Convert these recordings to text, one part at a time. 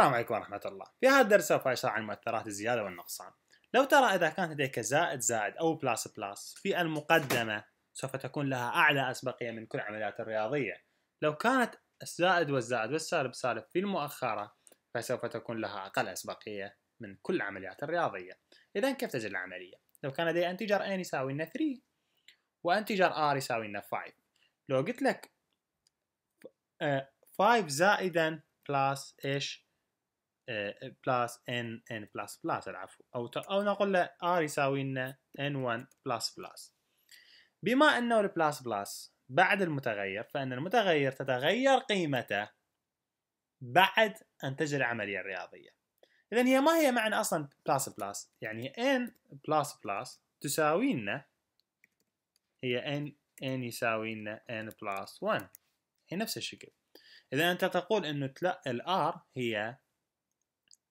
السلام عليكم ورحمة الله في هذا الدرس سوف أشرح عن مؤثرات الزيادة والنقصان لو ترى إذا كانت لديك زائد زائد أو بلاس بلاس في المقدمة سوف تكون لها أعلى أسبقية من كل عمليات الرياضية لو كانت الزائد والزائد والسالب سالب في المؤخرة فسوف تكون لها أقل أسبقية من كل العمليات الرياضية إذا كيف تجد العملية؟ لو كان لدي انتجر n يساوي لنا 3 وانتجر r يساوي لنا 5 لو قلت لك 5 آه، زائدا بلاس ايش؟ بلس ان ان بلس بلس العفو او او نقول له ار يساوي لنا ان 1 بلس بلس بما انه البلس بلس بعد المتغير فان المتغير تتغير قيمته بعد ان تجري العمليه الرياضيه اذا هي ما هي معنى اصلا بلس بلس يعني ان بلس بلس تساوي لنا هي ان ان يساوي لنا ان بلس 1 هي نفس الشكل اذا انت تقول انه الار هي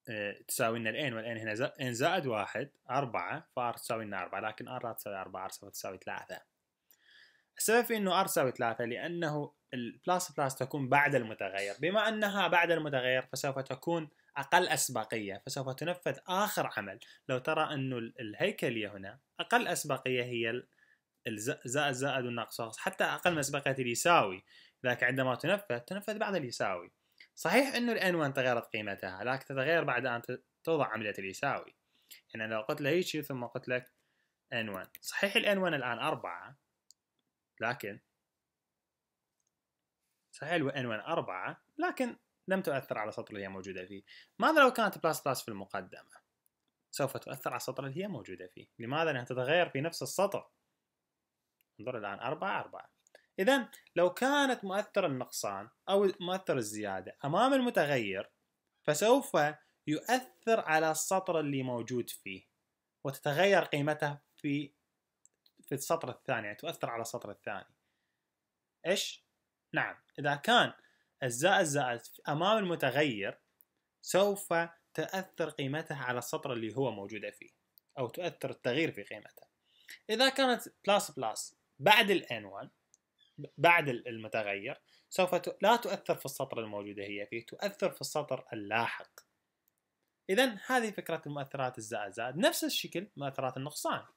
آه، تساوي لنا الان والان هنا ان زائد واحد أربعة فار تساوي لنا أربعة لكن ار لا تساوي أربعة ار سوف تساوي ثلاثة السبب في انه ار تساوي ثلاثة لانه البلاس بلاس تكون بعد المتغير بما انها بعد المتغير فسوف تكون اقل اسبقية فسوف تنفذ اخر عمل لو ترى انه الهيكلية هنا اقل اسبقية هي الزائد زائد والناقص حتى اقل من اسبقية اليساوي لكن عندما تنفذ تنفذ بعد اليساوي صحيح انه 1 تغيرت قيمتها لكن تتغير بعد ان توضع عملية اليساوي يعني لو قلت له هيجي ثم قلت لك n1 صحيح الان n1 الآن أربعة لكن صحيح ال 1 4 لكن لم تؤثر على السطر اللي هي موجودة فيه ماذا لو كانت بلاس بلاس في المقدمة سوف تؤثر على السطر اللي هي موجودة فيه لماذا لأنها تتغير في نفس السطر انظر الآن أربعة أربعة إذا لو كانت مؤثر النقصان أو مؤثر الزيادة أمام المتغير فسوف يؤثر على السطر اللي موجود فيه وتتغير قيمته في في السطر الثاني يعني تؤثر على السطر الثاني ايش نعم اذا كان الزائد زائد امام المتغير سوف تأثر قيمته على السطر اللي هو موجودة فيه أو تؤثر التغيير في قيمته إذا كانت بلاس بلاس بعد الـ N1 بعد المتغير سوف لا تؤثر في السطر الموجودة هي فيه تؤثر في السطر اللاحق إذا هذه فكرة المؤثرات الزائد زائد نفس الشكل مؤثرات النقصان